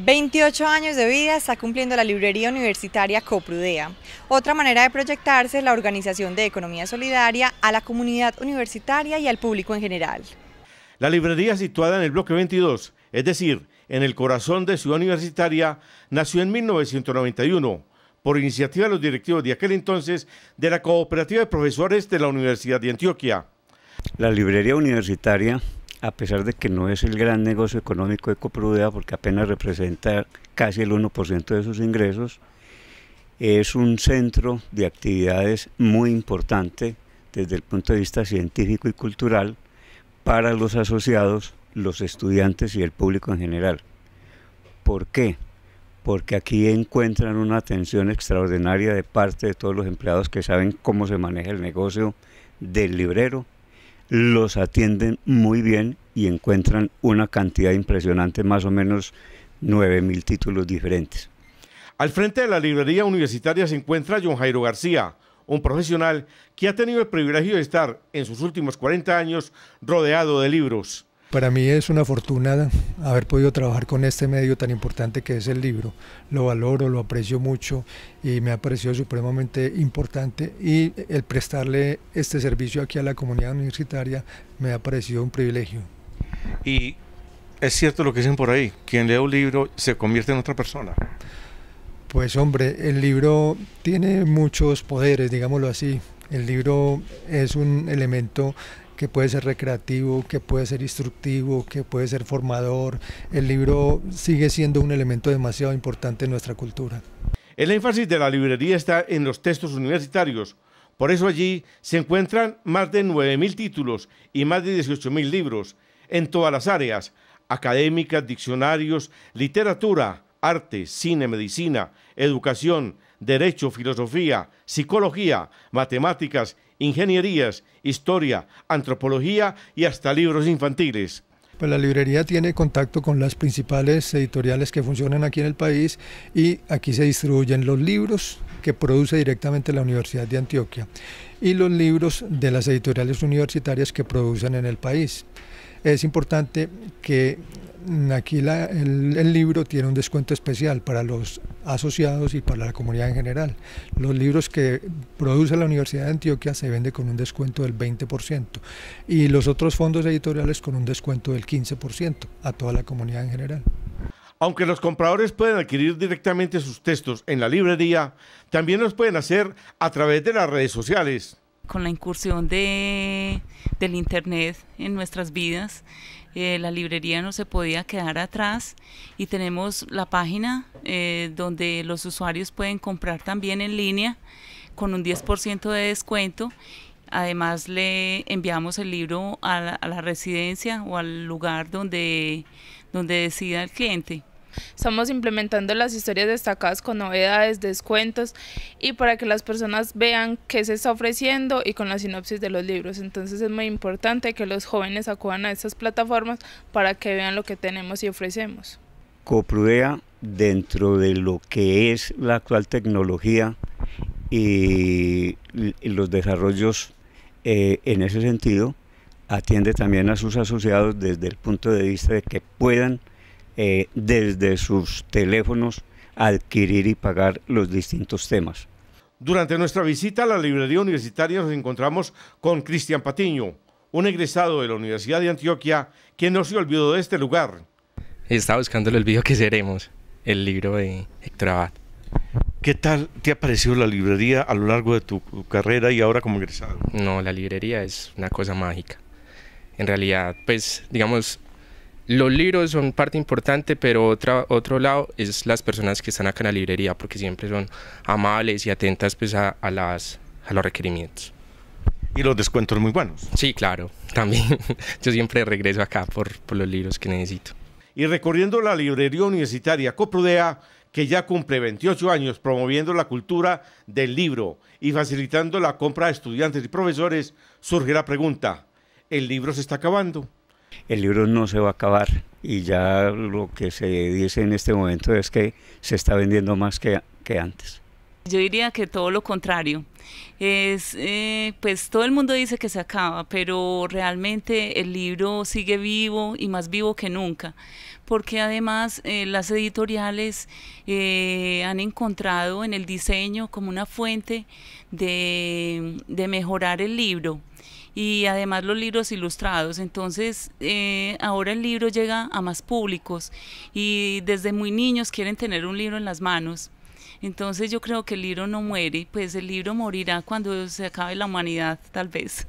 28 años de vida está cumpliendo la librería universitaria Coprudea. Otra manera de proyectarse es la organización de economía solidaria a la comunidad universitaria y al público en general. La librería situada en el bloque 22, es decir, en el corazón de Ciudad Universitaria, nació en 1991 por iniciativa de los directivos de aquel entonces de la Cooperativa de Profesores de la Universidad de Antioquia. La librería universitaria a pesar de que no es el gran negocio económico de Coprudea, porque apenas representa casi el 1% de sus ingresos, es un centro de actividades muy importante desde el punto de vista científico y cultural para los asociados, los estudiantes y el público en general. ¿Por qué? Porque aquí encuentran una atención extraordinaria de parte de todos los empleados que saben cómo se maneja el negocio del librero los atienden muy bien y encuentran una cantidad impresionante, más o menos 9.000 títulos diferentes. Al frente de la librería universitaria se encuentra John Jairo García, un profesional que ha tenido el privilegio de estar en sus últimos 40 años rodeado de libros. Para mí es una fortuna haber podido trabajar con este medio tan importante que es el libro. Lo valoro, lo aprecio mucho y me ha parecido supremamente importante y el prestarle este servicio aquí a la comunidad universitaria me ha parecido un privilegio. Y es cierto lo que dicen por ahí, quien lee un libro se convierte en otra persona. Pues hombre, el libro tiene muchos poderes, digámoslo así. El libro es un elemento que puede ser recreativo, que puede ser instructivo, que puede ser formador. El libro sigue siendo un elemento demasiado importante en nuestra cultura. El énfasis de la librería está en los textos universitarios. Por eso allí se encuentran más de 9.000 títulos y más de 18.000 libros en todas las áreas, académicas, diccionarios, literatura, arte, cine, medicina, educación, derecho, filosofía, psicología, matemáticas ingenierías, historia, antropología y hasta libros infantiles. Pues la librería tiene contacto con las principales editoriales que funcionan aquí en el país y aquí se distribuyen los libros que produce directamente la Universidad de Antioquia y los libros de las editoriales universitarias que producen en el país es importante que mm, aquí el, el, libro tiene un descuento especial para los asociados y para la comunidad en general. Los libros que produce la Universidad de Antioquia se venden con un descuento del 20% y los otros fondos editoriales con un descuento del 15% a toda la comunidad en general. Aunque los compradores pueden adquirir directamente sus textos en la librería, también los pueden hacer a través de las redes sociales con la incursión de, del Internet en nuestras vidas, eh, la librería no se podía quedar atrás y tenemos la página eh, donde los usuarios pueden comprar también en línea con un 10% de descuento. Además le enviamos el libro a la, residencia o al lugar donde, donde decida el cliente. Estamos implementando las historias destacadas con novedades, descuentos y para que las personas vean qué se está ofreciendo y con la sinopsis de los libros. Entonces es muy importante que los jóvenes acudan a estas plataformas para que vean lo que tenemos y ofrecemos. Coprudea, dentro de lo que es la actual tecnología y los desarrollos eh, en ese sentido, atiende también a sus asociados desde el punto de vista de que puedan eh, desde sus teléfonos adquirir y pagar los distintos temas. Durante nuestra visita a la librería universitaria nos encontramos con Cristian Patiño, un egresado de la Universidad de Antioquia que no se olvidó de este lugar. Estaba buscando el olvido que seremos, el libro de Héctor Abad. ¿Qué tal te ha parecido la librería a lo largo de tu carrera y ahora como egresado? No, la librería es una cosa mágica. En realidad, pues, digamos, los libros son parte importante, pero otra, otro lado es las personas que están acá en la librería, porque siempre son amables y atentas pues, a, a, las, a los requerimientos. Y los descuentos muy buenos. Sí, claro, también. Yo siempre regreso acá por, los libros que necesito. Y recorriendo la librería universitaria Coprudea, que ya cumple 28 años promoviendo la cultura del libro y facilitando la compra de estudiantes y profesores, surge la pregunta, ¿el libro se está acabando? el libro no se va a acabar y ya lo que se dice en este momento es que se está vendiendo más que, antes. Yo diría que todo lo contrario. Eh, pues todo el mundo dice que se acaba, pero realmente el libro sigue vivo y más vivo que nunca, porque además eh, las editoriales eh, han encontrado en el diseño como una fuente de mejorar el libro y además los libros ilustrados. Entonces eh, ahora el libro llega a más públicos y desde muy niños quieren tener un libro en las manos. Entonces yo creo que el libro no muere, pues el libro morirá cuando se acabe la humanidad tal vez.